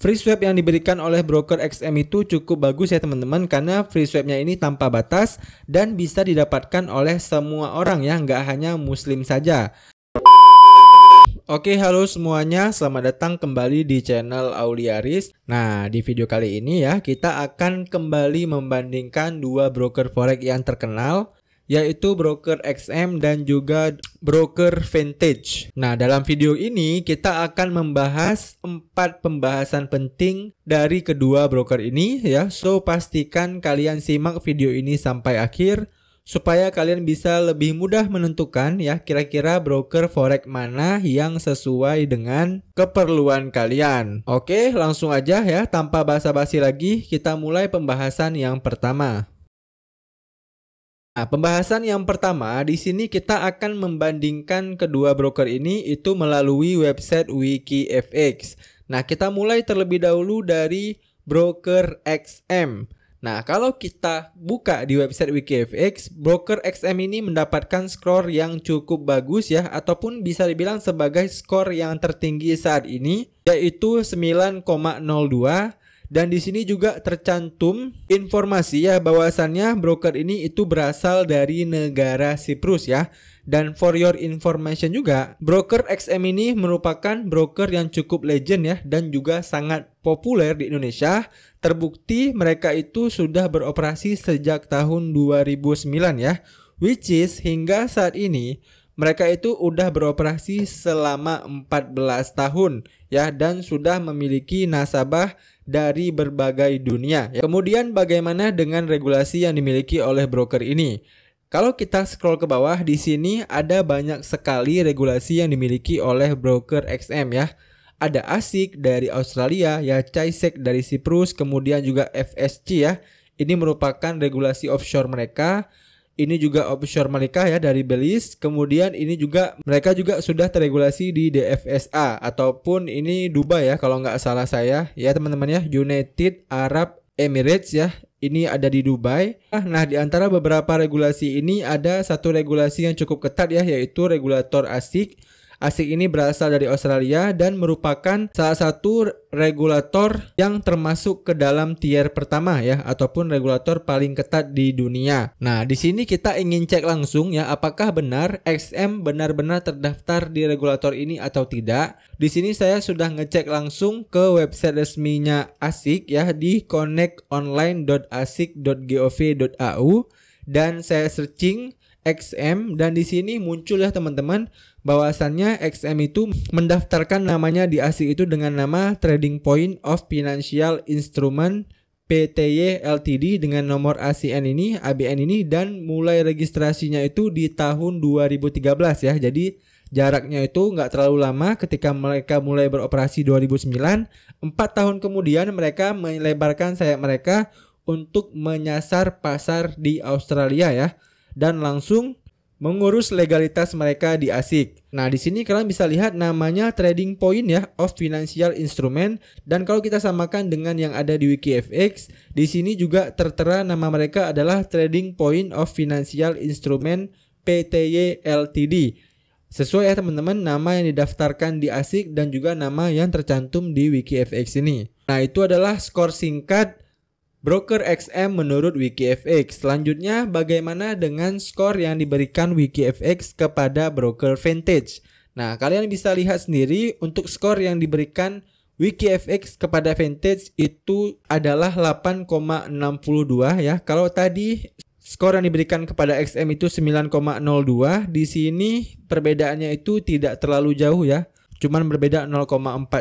Free swap yang diberikan oleh broker XM itu cukup bagus ya teman-teman karena free swapnya ini tanpa batas dan bisa didapatkan oleh semua orang ya nggak hanya muslim saja. Oke halo semuanya selamat datang kembali di channel Auliaris Nah di video kali ini ya kita akan kembali membandingkan dua broker forex yang terkenal yaitu broker XM dan juga broker Vantage. Nah, dalam video ini kita akan membahas empat pembahasan penting dari kedua broker ini ya. So, pastikan kalian simak video ini sampai akhir supaya kalian bisa lebih mudah menentukan ya kira-kira broker forex mana yang sesuai dengan keperluan kalian. Oke, langsung aja ya tanpa basa-basi lagi kita mulai pembahasan yang pertama. Nah, pembahasan yang pertama di sini kita akan membandingkan kedua broker ini itu melalui website WikiFX. Nah, kita mulai terlebih dahulu dari broker XM. Nah, kalau kita buka di website WikiFX, broker XM ini mendapatkan skor yang cukup bagus ya ataupun bisa dibilang sebagai skor yang tertinggi saat ini yaitu 9,02 dan di sini juga tercantum informasi ya bahwasannya broker ini itu berasal dari negara Siprus ya. Dan for your information juga, broker XM ini merupakan broker yang cukup legend ya dan juga sangat populer di Indonesia. Terbukti mereka itu sudah beroperasi sejak tahun 2009 ya. Which is hingga saat ini mereka itu udah beroperasi selama 14 tahun ya dan sudah memiliki nasabah dari berbagai dunia. Kemudian bagaimana dengan regulasi yang dimiliki oleh broker ini? Kalau kita scroll ke bawah di sini ada banyak sekali regulasi yang dimiliki oleh broker XM ya. Ada ASIC dari Australia, ya CISEC dari Siprus, kemudian juga FSC ya. Ini merupakan regulasi offshore mereka ini juga offshore Malika ya dari Belize. Kemudian ini juga mereka juga sudah teregulasi di DFSA ataupun ini Dubai ya kalau nggak salah saya ya teman-teman ya United Arab Emirates ya. Ini ada di Dubai. Ah, nah, di antara beberapa regulasi ini ada satu regulasi yang cukup ketat ya, yaitu regulator asik Asik ini berasal dari Australia dan merupakan salah satu regulator yang termasuk ke dalam tier pertama ya ataupun regulator paling ketat di dunia. Nah, di sini kita ingin cek langsung ya apakah benar XM benar-benar terdaftar di regulator ini atau tidak. Di sini saya sudah ngecek langsung ke website resminya Asik ya di connectonline.asic.gov.au dan saya searching XM dan di sini muncul ya teman-teman bahwasannya XM itu mendaftarkan namanya di ASI itu dengan nama Trading Point of Financial Instrument PTY LTD dengan nomor ACN ini, ABN ini dan mulai registrasinya itu di tahun 2013 ya. Jadi jaraknya itu nggak terlalu lama ketika mereka mulai beroperasi 2009. 4 tahun kemudian mereka melebarkan sayap mereka untuk menyasar pasar di Australia ya dan langsung mengurus legalitas mereka di ASIC. Nah, di sini kalian bisa lihat namanya trading point ya of financial instrument dan kalau kita samakan dengan yang ada di WikiFX, di sini juga tertera nama mereka adalah trading point of financial instrument PTY LTD. Sesuai ya teman-teman nama yang didaftarkan di ASIC dan juga nama yang tercantum di WikiFX ini. Nah, itu adalah skor singkat Broker XM menurut WikiFX. Selanjutnya, bagaimana dengan skor yang diberikan WikiFX kepada broker Vantage? Nah, kalian bisa lihat sendiri untuk skor yang diberikan WikiFX kepada Vantage itu adalah 8,62 ya. Kalau tadi skor yang diberikan kepada XM itu 9,02, di sini perbedaannya itu tidak terlalu jauh ya cuman berbeda 0,4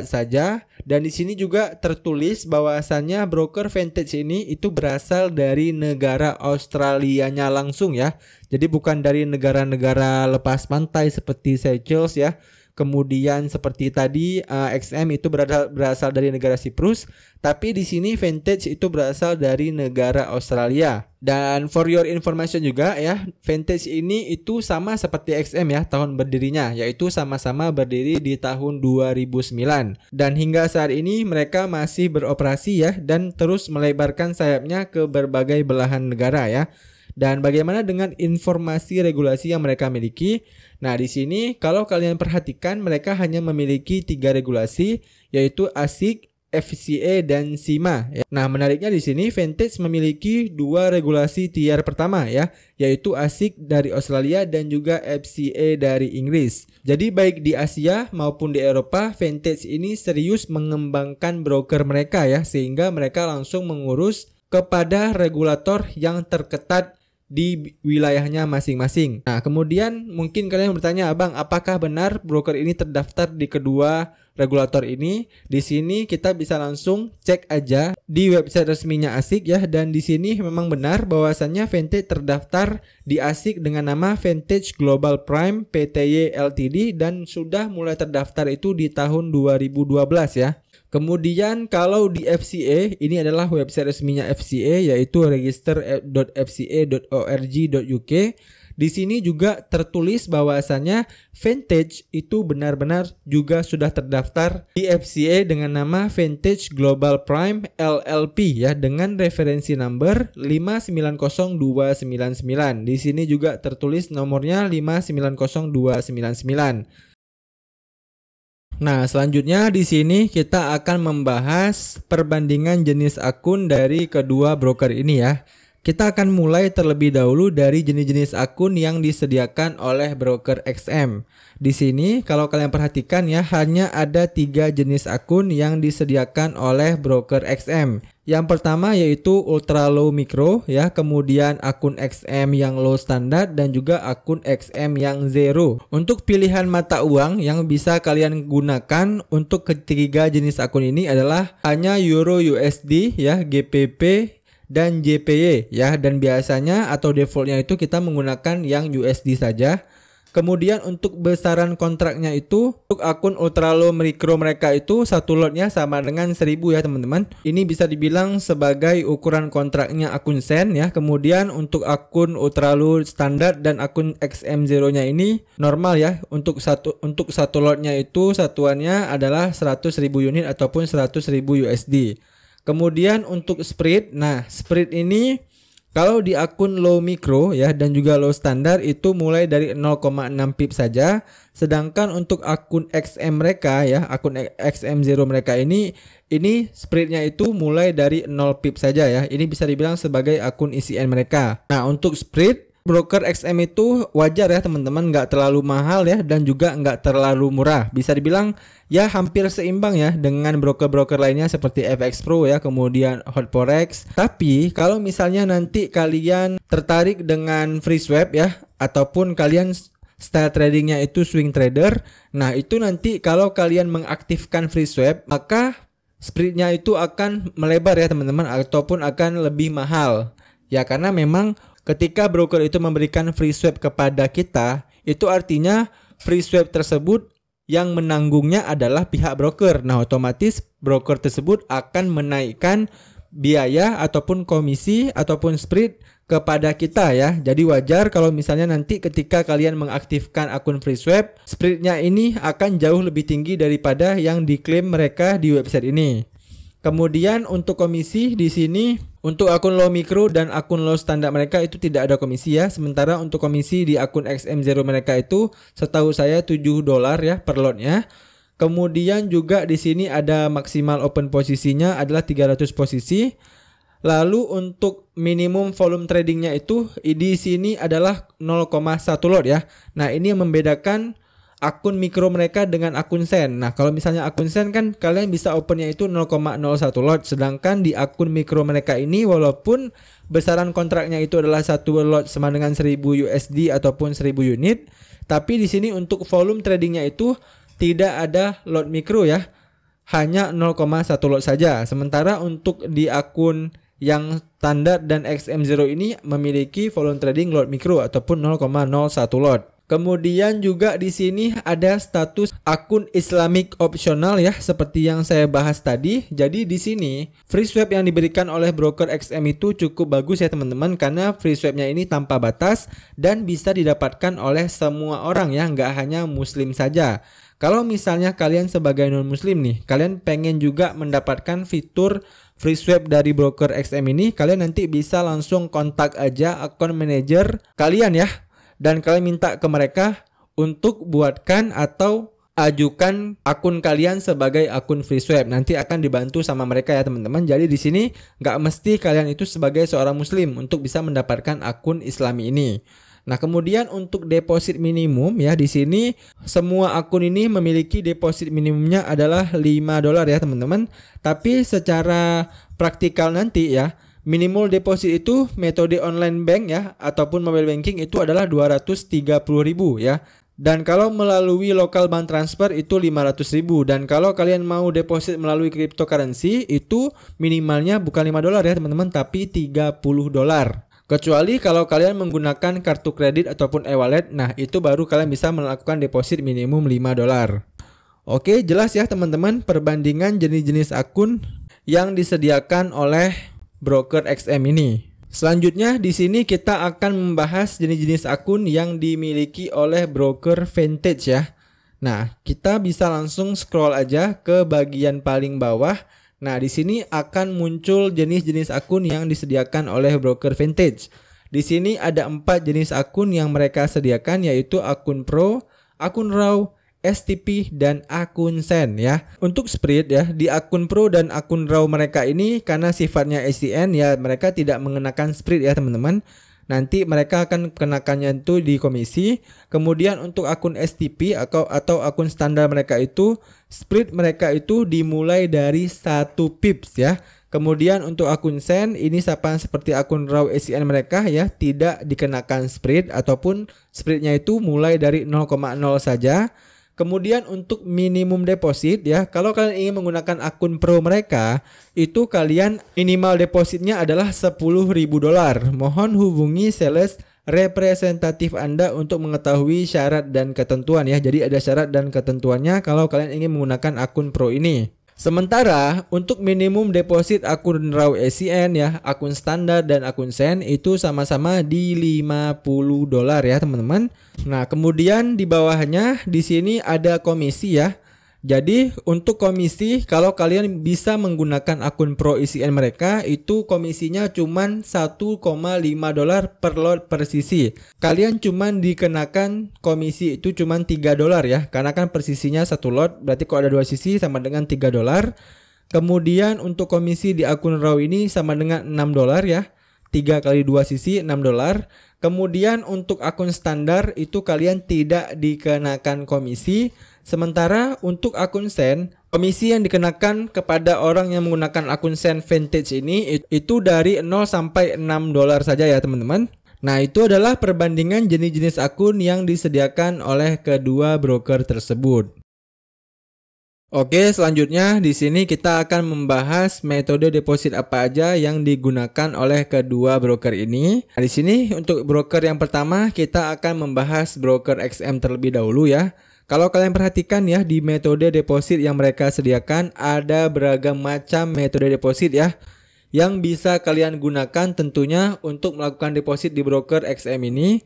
saja dan di sini juga tertulis bahwasannya broker vintage ini itu berasal dari negara Australianya langsung ya. Jadi bukan dari negara-negara lepas pantai seperti Seychelles ya Kemudian seperti tadi uh, eh, XM itu berasal, berasal dari negara Siprus, tapi di sini Vantage itu berasal dari negara Australia. Dan for your information juga ya, Vantage ini itu sama seperti XM ya tahun berdirinya, yaitu sama-sama berdiri di tahun 2009. Dan hingga saat ini mereka masih beroperasi ya dan terus melebarkan sayapnya ke berbagai belahan negara ya. Dan bagaimana dengan informasi regulasi yang mereka miliki? Nah, di sini kalau kalian perhatikan mereka hanya memiliki tiga regulasi yaitu ASIC, FCA dan SIMA. Ya. Nah, menariknya di sini Vantage memiliki dua regulasi tier pertama ya, yaitu ASIC dari Australia dan juga FCA dari Inggris. Jadi baik di Asia maupun di Eropa, Vantage ini serius mengembangkan broker mereka ya, sehingga mereka langsung mengurus kepada regulator yang terketat di wilayahnya masing-masing. Nah, kemudian mungkin kalian bertanya, "Abang, apakah benar broker ini terdaftar di kedua regulator ini?" Di sini kita bisa langsung cek aja di website resminya Asik ya dan di sini memang benar bahwasannya Vantage terdaftar di Asik dengan nama Vantage Global Prime PTY Ltd dan sudah mulai terdaftar itu di tahun 2012 ya. Kemudian kalau di FCA ini adalah website resminya FCA yaitu register.fca.org.uk. Di sini juga tertulis bahwasannya Vantage itu benar-benar juga sudah terdaftar di FCA dengan nama Vantage Global Prime LLP ya dengan referensi number 590299. Di sini juga tertulis nomornya 590299. Nah, selanjutnya di sini kita akan membahas perbandingan jenis akun dari kedua broker ini ya. Kita akan mulai terlebih dahulu dari jenis-jenis akun yang disediakan oleh broker XM. Di sini, kalau kalian perhatikan ya, hanya ada tiga jenis akun yang disediakan oleh broker XM, yang pertama yaitu ultra low micro ya, kemudian akun XM yang low standar dan juga akun XM yang zero. Untuk pilihan mata uang yang bisa kalian gunakan untuk ketiga jenis akun ini adalah hanya euro USD ya, GPP dan JPY ya dan biasanya atau defaultnya itu kita menggunakan yang USD saja Kemudian untuk besaran kontraknya itu untuk akun Ultralo Micro mereka itu satu lotnya sama dengan 1000 ya teman-teman. Ini bisa dibilang sebagai ukuran kontraknya akun Sen ya. Kemudian untuk akun Ultralo standar dan akun XM0-nya ini normal ya. Untuk satu untuk satu lotnya itu satuannya adalah 100.000 unit ataupun 100.000 USD. Kemudian untuk spread, nah spread ini kalau di akun low micro ya dan juga low standar itu mulai dari 0,6 pip saja. Sedangkan untuk akun XM mereka ya, akun XM0 mereka ini ini spreadnya itu mulai dari 0 pip saja ya. Ini bisa dibilang sebagai akun ICN e mereka. Nah, untuk spread broker XM itu wajar ya teman-teman nggak terlalu mahal ya dan juga nggak terlalu murah bisa dibilang ya hampir seimbang ya dengan broker-broker lainnya seperti FX Pro ya kemudian Hot Forex tapi kalau misalnya nanti kalian tertarik dengan free swap ya ataupun kalian style tradingnya itu swing trader nah itu nanti kalau kalian mengaktifkan free swap maka spreadnya itu akan melebar ya teman-teman ataupun akan lebih mahal ya karena memang Ketika broker itu memberikan free swap kepada kita, itu artinya free swap tersebut yang menanggungnya adalah pihak broker. Nah, otomatis broker tersebut akan menaikkan biaya ataupun komisi ataupun spread kepada kita ya. Jadi wajar kalau misalnya nanti ketika kalian mengaktifkan akun free swap, spreadnya ini akan jauh lebih tinggi daripada yang diklaim mereka di website ini. Kemudian untuk komisi di sini untuk akun low micro dan akun low standar mereka itu tidak ada komisi ya. Sementara untuk komisi di akun XM0 mereka itu setahu saya 7 dolar ya per lotnya. Kemudian juga di sini ada maksimal open posisinya adalah 300 posisi. Lalu untuk minimum volume tradingnya itu di sini adalah 0,1 lot ya. Nah ini yang membedakan akun mikro mereka dengan akun sen. Nah, kalau misalnya akun sen kan kalian bisa opennya itu 0,01 lot, sedangkan di akun mikro mereka ini walaupun besaran kontraknya itu adalah satu lot sama dengan 1000 USD ataupun 1000 unit, tapi di sini untuk volume tradingnya itu tidak ada lot mikro ya. Hanya 0,1 lot saja. Sementara untuk di akun yang standar dan XM0 ini memiliki volume trading lot mikro ataupun 0,01 lot. Kemudian juga di sini ada status akun Islamic opsional ya seperti yang saya bahas tadi. Jadi di sini free swap yang diberikan oleh broker XM itu cukup bagus ya teman-teman karena free swapnya ini tanpa batas dan bisa didapatkan oleh semua orang ya nggak hanya muslim saja. Kalau misalnya kalian sebagai non muslim nih, kalian pengen juga mendapatkan fitur free swap dari broker XM ini, kalian nanti bisa langsung kontak aja akun manager kalian ya dan kalian minta ke mereka untuk buatkan atau ajukan akun kalian sebagai akun free swap. Nanti akan dibantu sama mereka ya teman-teman. Jadi di sini nggak mesti kalian itu sebagai seorang muslim untuk bisa mendapatkan akun islami ini. Nah, kemudian untuk deposit minimum ya di sini semua akun ini memiliki deposit minimumnya adalah 5 dolar ya teman-teman. Tapi secara praktikal nanti ya Minimal deposit itu metode online bank ya ataupun mobile banking itu adalah 230.000 ya. Dan kalau melalui lokal bank transfer itu 500.000 dan kalau kalian mau deposit melalui cryptocurrency itu minimalnya bukan 5 dolar ya teman-teman tapi 30 dolar. Kecuali kalau kalian menggunakan kartu kredit ataupun e-wallet, nah itu baru kalian bisa melakukan deposit minimum 5 dolar. Oke, jelas ya teman-teman perbandingan jenis-jenis akun yang disediakan oleh broker XM ini. Selanjutnya di sini kita akan membahas jenis-jenis akun yang dimiliki oleh broker vintage ya. Nah, kita bisa langsung scroll aja ke bagian paling bawah. Nah, di sini akan muncul jenis-jenis akun yang disediakan oleh broker vintage. Di sini ada empat jenis akun yang mereka sediakan yaitu akun pro, akun raw, STP dan akun Sen ya. Untuk spread ya di akun Pro dan akun Raw mereka ini karena sifatnya SCN ya mereka tidak mengenakan spread ya teman-teman. Nanti mereka akan kenakannya itu di komisi. Kemudian untuk akun STP atau atau akun standar mereka itu spread mereka itu dimulai dari satu pips ya. Kemudian untuk akun Sen ini sapaan seperti akun raw SCN mereka ya tidak dikenakan spread ataupun spreadnya itu mulai dari 0,0 saja. Kemudian untuk minimum deposit ya, kalau kalian ingin menggunakan akun pro mereka, itu kalian minimal depositnya adalah 10.000 dolar. Mohon hubungi sales representatif Anda untuk mengetahui syarat dan ketentuan ya. Jadi ada syarat dan ketentuannya kalau kalian ingin menggunakan akun pro ini. Sementara untuk minimum deposit akun raw SCN ya, akun standar dan akun sen itu sama-sama di 50 dolar ya, teman-teman. Nah, kemudian di bawahnya di sini ada komisi ya. Jadi untuk komisi kalau kalian bisa menggunakan akun pro ICN e mereka itu komisinya koma 1,5 dolar per lot per sisi. Kalian cuma dikenakan komisi itu cuma 3 dolar ya karena kan persisinya satu lot berarti kalau ada dua sisi sama dengan 3 dolar. Kemudian untuk komisi di akun raw ini sama dengan 6 dolar ya. 3 kali 2 sisi 6 dolar. Kemudian untuk akun standar itu kalian tidak dikenakan komisi Sementara untuk akun Sen, komisi yang dikenakan kepada orang yang menggunakan akun Sen Vintage ini itu dari 0 sampai 6 dolar saja ya teman-teman. Nah, itu adalah perbandingan jenis-jenis akun yang disediakan oleh kedua broker tersebut. Oke, selanjutnya di sini kita akan membahas metode deposit apa aja yang digunakan oleh kedua broker ini. Nah, di sini untuk broker yang pertama kita akan membahas broker XM terlebih dahulu ya. Kalau kalian perhatikan ya di metode deposit yang mereka sediakan ada beragam macam metode deposit ya yang bisa kalian gunakan tentunya untuk melakukan deposit di broker XM ini.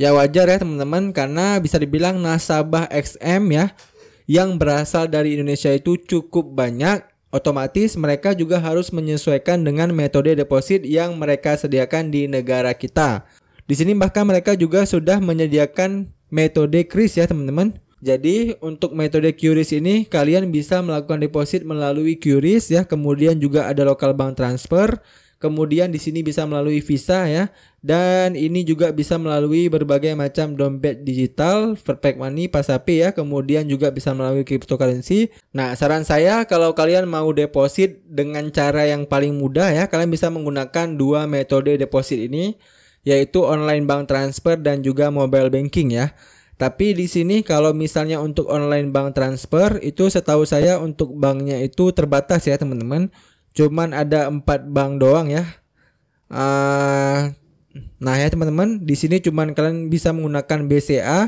Ya wajar ya teman-teman karena bisa dibilang nasabah XM ya yang berasal dari Indonesia itu cukup banyak Otomatis mereka juga harus menyesuaikan dengan metode deposit yang mereka sediakan di negara kita. Di sini bahkan mereka juga sudah menyediakan metode kris ya teman-teman. Jadi untuk metode QRIS ini kalian bisa melakukan deposit melalui QRIS ya, kemudian juga ada local bank transfer, kemudian di sini bisa melalui Visa ya, dan ini juga bisa melalui berbagai macam dompet digital, Perfect Money, Pasapi ya, kemudian juga bisa melalui cryptocurrency. Nah, saran saya kalau kalian mau deposit dengan cara yang paling mudah ya, kalian bisa menggunakan dua metode deposit ini yaitu online bank transfer dan juga mobile banking ya. Tapi di sini kalau misalnya untuk online bank transfer itu setahu saya untuk banknya itu terbatas ya teman-teman. Cuman ada empat bank doang ya. Ah, nah ya teman-teman, di sini cuman kalian bisa menggunakan BCA,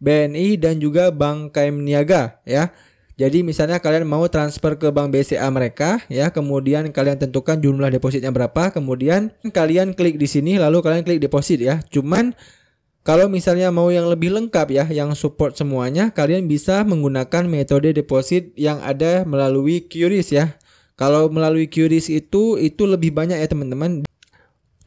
BNI dan juga Bank KM Niaga ya. Jadi misalnya kalian mau transfer ke bank BCA mereka ya, kemudian kalian tentukan jumlah depositnya berapa, kemudian kalian klik di sini lalu kalian klik deposit ya. Cuman kalau misalnya mau yang lebih lengkap ya, yang support semuanya, kalian bisa menggunakan metode deposit yang ada melalui QRIS ya. Kalau melalui QRIS itu, itu lebih banyak ya teman-teman.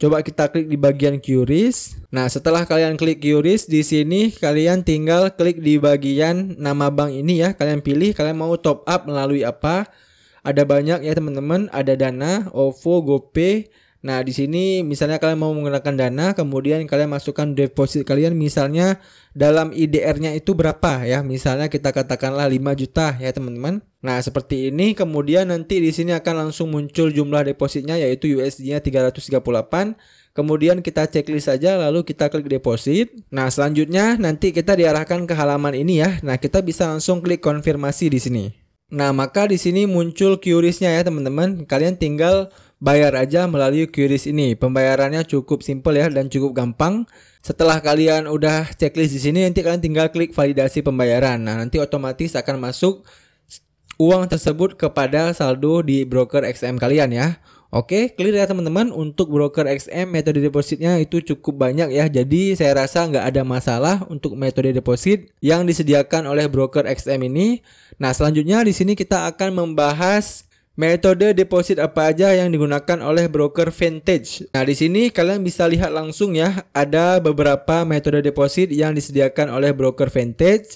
Coba kita klik di bagian QRIS. Nah, setelah kalian klik QRIS, di sini kalian tinggal klik di bagian nama bank ini ya. Kalian pilih kalian mau top up melalui apa. Ada banyak ya teman-teman, ada Dana, OVO, GoPay, Nah, di sini misalnya kalian mau menggunakan dana, kemudian kalian masukkan deposit kalian misalnya dalam IDR-nya itu berapa ya? Misalnya kita katakanlah 5 juta ya, teman-teman. Nah, seperti ini kemudian nanti di sini akan langsung muncul jumlah depositnya yaitu USD-nya 338. Kemudian kita checklist saja lalu kita klik deposit. Nah, selanjutnya nanti kita diarahkan ke halaman ini ya. Nah, kita bisa langsung klik konfirmasi di sini. Nah, maka di sini muncul QRIS-nya ya, teman-teman. Kalian tinggal Bayar aja melalui QRIS ini. Pembayarannya cukup simple ya dan cukup gampang. Setelah kalian udah checklist di sini, nanti kalian tinggal klik validasi pembayaran. Nah, nanti otomatis akan masuk uang tersebut kepada saldo di broker XM kalian ya. Oke, clear ya teman-teman. Untuk broker XM metode depositnya itu cukup banyak ya. Jadi saya rasa nggak ada masalah untuk metode deposit yang disediakan oleh broker XM ini. Nah selanjutnya di sini kita akan membahas metode deposit apa aja yang digunakan oleh broker Vantage. Nah, di sini kalian bisa lihat langsung ya, ada beberapa metode deposit yang disediakan oleh broker Vantage.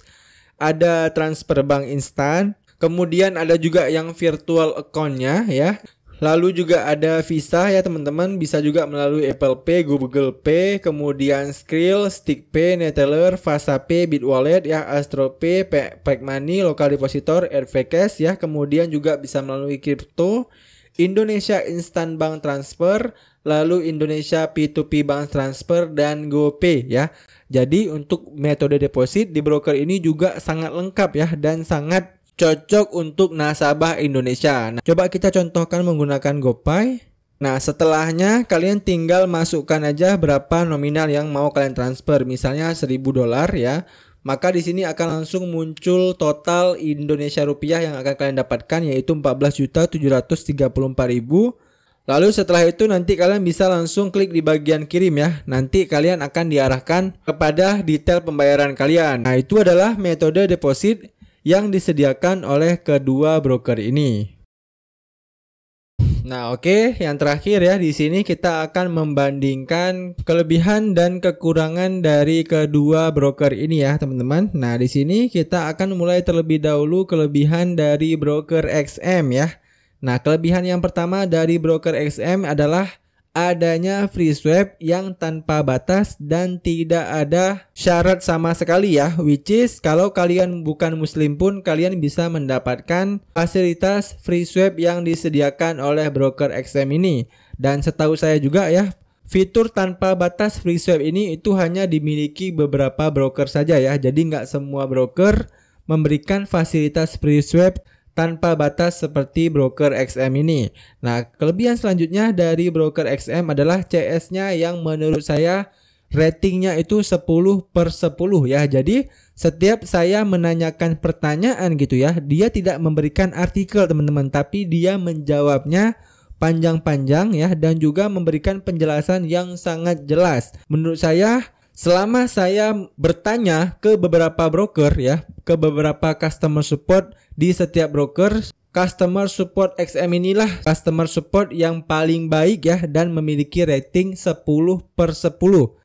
Ada transfer bank instan, kemudian ada juga yang virtual account-nya ya. Lalu juga ada Visa ya teman-teman, bisa juga melalui Apple Pay, Google Pay, kemudian Skrill, Stick Pay, Neteller, Fasa Pay, Bitwallet ya, Astro Pay, Money, Local Depositor, Advcash ya, kemudian juga bisa melalui Crypto, Indonesia Instant Bank Transfer, lalu Indonesia P2P Bank Transfer dan GoPay ya. Jadi untuk metode deposit di broker ini juga sangat lengkap ya dan sangat cocok untuk nasabah Indonesia. Nah, coba kita contohkan menggunakan GoPay. Nah, setelahnya kalian tinggal masukkan aja berapa nominal yang mau kalian transfer. Misalnya 1000 dolar ya. Maka di sini akan langsung muncul total Indonesia rupiah yang akan kalian dapatkan yaitu 14.734.000. Lalu setelah itu nanti kalian bisa langsung klik di bagian kirim ya. Nanti kalian akan diarahkan kepada detail pembayaran kalian. Nah, itu adalah metode deposit yang disediakan oleh kedua broker ini. Nah, oke, okay. yang terakhir ya di sini kita akan membandingkan kelebihan dan kekurangan dari kedua broker ini ya, teman-teman. Nah, di sini kita akan mulai terlebih dahulu kelebihan dari broker XM ya. Nah, kelebihan yang pertama dari broker XM adalah adanya free swap yang tanpa batas dan tidak ada syarat sama sekali ya which is kalau kalian bukan muslim pun kalian bisa mendapatkan fasilitas free swap yang disediakan oleh broker XM ini dan setahu saya juga ya Fitur tanpa batas free swap ini itu hanya dimiliki beberapa broker saja ya. Jadi nggak semua broker memberikan fasilitas free swap tanpa batas seperti broker XM ini. Nah, kelebihan selanjutnya dari broker XM adalah CS-nya yang menurut saya ratingnya itu 10 per 10 ya. Jadi setiap saya menanyakan pertanyaan gitu ya, dia tidak memberikan artikel teman-teman, tapi dia menjawabnya panjang-panjang ya dan juga memberikan penjelasan yang sangat jelas. Menurut saya selama saya bertanya ke beberapa broker ya, ke beberapa customer support di setiap broker, customer support XM inilah customer support yang paling baik ya dan memiliki rating 10 per 10.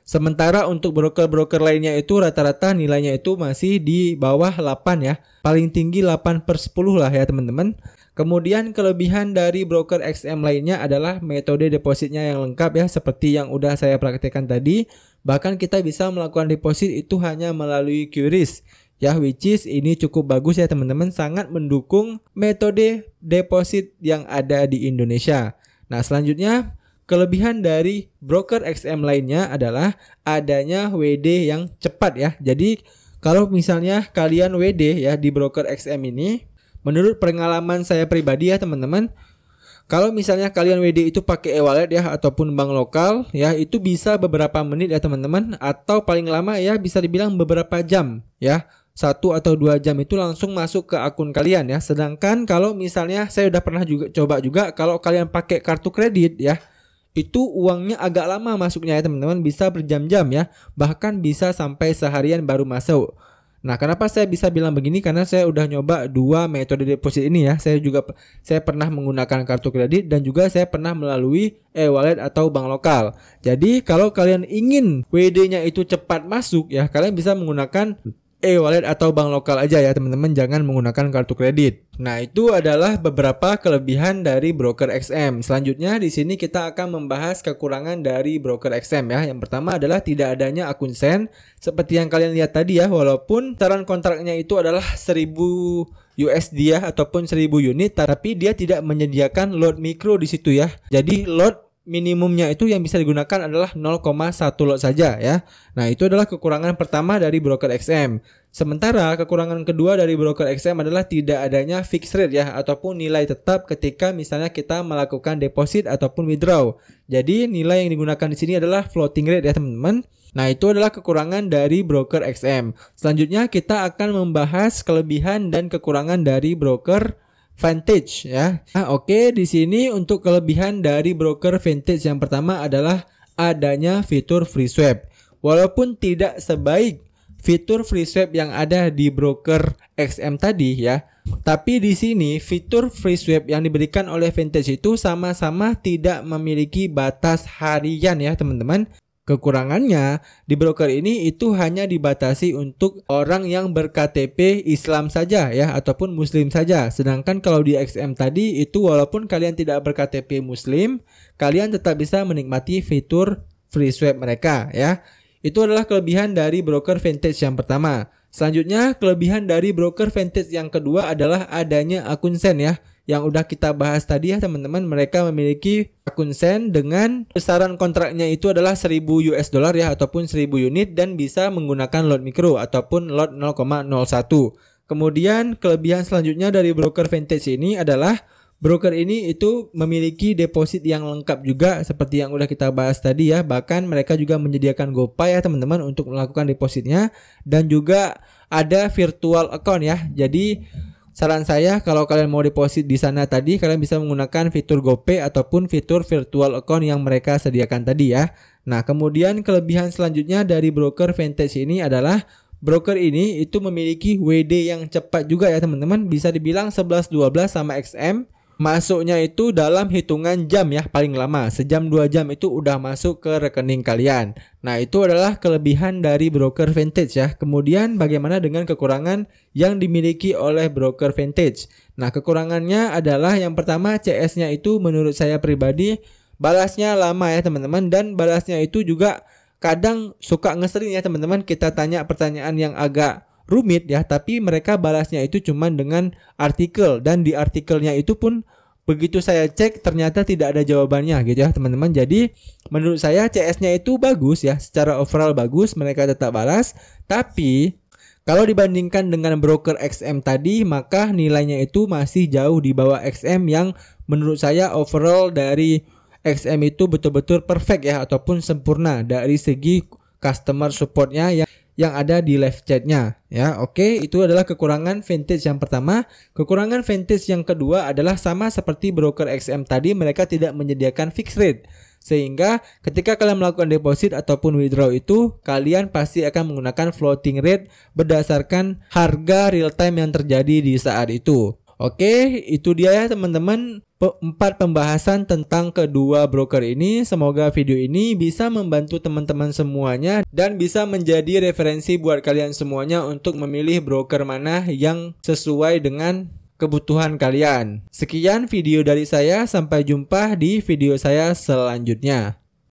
Sementara untuk broker-broker lainnya itu rata-rata nilainya itu masih di bawah 8 ya. Paling tinggi 8 per 10 lah ya teman-teman. Kemudian kelebihan dari broker XM lainnya adalah metode depositnya yang lengkap ya seperti yang udah saya praktekkan tadi Bahkan kita bisa melakukan deposit itu hanya melalui QRIS. Ya, which is ini cukup bagus ya teman-teman, sangat mendukung metode deposit yang ada di Indonesia. Nah, selanjutnya Kelebihan dari broker XM lainnya adalah adanya WD yang cepat ya. Jadi kalau misalnya kalian WD ya di broker XM ini, menurut pengalaman saya pribadi ya teman-teman, kalau misalnya kalian WD itu pakai e-wallet ya ataupun bank lokal ya itu bisa beberapa menit ya teman-teman atau paling lama ya bisa dibilang beberapa jam ya satu atau dua jam itu langsung masuk ke akun kalian ya. Sedangkan kalau misalnya saya udah pernah juga coba juga kalau kalian pakai kartu kredit ya itu uangnya agak lama masuknya ya teman-teman bisa berjam-jam ya bahkan bisa sampai seharian baru masuk. Nah, kenapa saya bisa bilang begini? Karena saya udah nyoba dua metode deposit ini ya. Saya juga saya pernah menggunakan kartu kredit dan juga saya pernah melalui e-wallet atau bank lokal. Jadi, kalau kalian ingin WD-nya itu cepat masuk ya, kalian bisa menggunakan e-wallet eh, atau bank lokal aja ya teman-teman jangan menggunakan kartu kredit. Nah, itu adalah beberapa kelebihan dari broker XM. Selanjutnya di sini kita akan membahas kekurangan dari broker XM ya. Yang pertama adalah tidak adanya akun sen seperti yang kalian lihat tadi ya walaupun saran kontraknya itu adalah 1000 USD ya ataupun 1000 unit tapi dia tidak menyediakan load mikro di situ ya. Jadi load minimumnya itu yang bisa digunakan adalah 0,1 lot saja ya. Nah, itu adalah kekurangan pertama dari broker XM. Sementara kekurangan kedua dari broker XM adalah tidak adanya fixed rate ya ataupun nilai tetap ketika misalnya kita melakukan deposit ataupun withdraw. Jadi, nilai yang digunakan di sini adalah floating rate ya, teman-teman. Nah, itu adalah kekurangan dari broker XM. Selanjutnya kita akan membahas kelebihan dan kekurangan dari broker Vantage ya. Nah, oke, okay, di sini untuk kelebihan dari broker Vantage yang pertama adalah adanya fitur free swap. Walaupun tidak sebaik fitur free swap yang ada di broker XM tadi ya. Tapi di sini fitur free swap yang diberikan oleh Vintage itu sama-sama tidak memiliki batas harian ya teman-teman. Kekurangannya, di broker ini itu hanya dibatasi untuk orang yang berKTP Islam saja ya ataupun muslim saja. Sedangkan kalau di XM tadi itu walaupun kalian tidak berKTP muslim, kalian tetap bisa menikmati fitur free swap mereka ya. Itu adalah kelebihan dari broker vintage yang pertama. Selanjutnya, kelebihan dari broker vintage yang kedua adalah adanya akun sen ya yang udah kita bahas tadi ya teman-teman mereka memiliki akun sen dengan besaran kontraknya itu adalah 1000 US dollar ya ataupun 1000 unit dan bisa menggunakan lot mikro ataupun lot 0,01. Kemudian kelebihan selanjutnya dari broker vintage ini adalah broker ini itu memiliki deposit yang lengkap juga seperti yang udah kita bahas tadi ya bahkan mereka juga menyediakan GoPay ya teman-teman untuk melakukan depositnya dan juga ada virtual account ya jadi Saran saya kalau kalian mau deposit di sana tadi kalian bisa menggunakan fitur GoPay ataupun fitur virtual account yang mereka sediakan tadi ya. Nah, kemudian kelebihan selanjutnya dari broker Vantage ini adalah broker ini itu memiliki WD yang cepat juga ya teman-teman. Bisa dibilang 11 12 sama XM Masuknya itu dalam hitungan jam ya paling lama sejam dua jam itu udah masuk ke rekening kalian. Nah itu adalah kelebihan dari broker vintage ya. Kemudian bagaimana dengan kekurangan yang dimiliki oleh broker vintage? Nah kekurangannya adalah yang pertama CS-nya itu menurut saya pribadi balasnya lama ya teman-teman dan balasnya itu juga kadang suka ngeselin ya teman-teman kita tanya pertanyaan yang agak rumit ya, tapi mereka balasnya itu cuma dengan artikel dan di artikelnya itu pun begitu saya cek ternyata tidak ada jawabannya gitu ya teman-teman. Jadi menurut saya CS-nya itu bagus ya, secara overall bagus mereka tetap balas, tapi kalau dibandingkan dengan broker XM tadi, maka nilainya itu masih jauh di bawah XM yang menurut saya overall dari XM itu betul-betul perfect ya ataupun sempurna dari segi customer supportnya yang yang ada di live chatnya ya oke okay? itu adalah kekurangan vintage yang pertama kekurangan vintage yang kedua adalah sama seperti broker XM tadi mereka tidak menyediakan fixed rate sehingga ketika kalian melakukan deposit ataupun withdraw itu kalian pasti akan menggunakan floating rate berdasarkan harga real time yang terjadi di saat itu Oke, itu dia ya teman-teman empat pembahasan tentang kedua broker ini. Semoga video ini bisa membantu teman-teman semuanya dan bisa menjadi referensi buat kalian semuanya untuk memilih broker mana yang sesuai dengan kebutuhan kalian. Sekian video dari saya, sampai jumpa di video saya selanjutnya.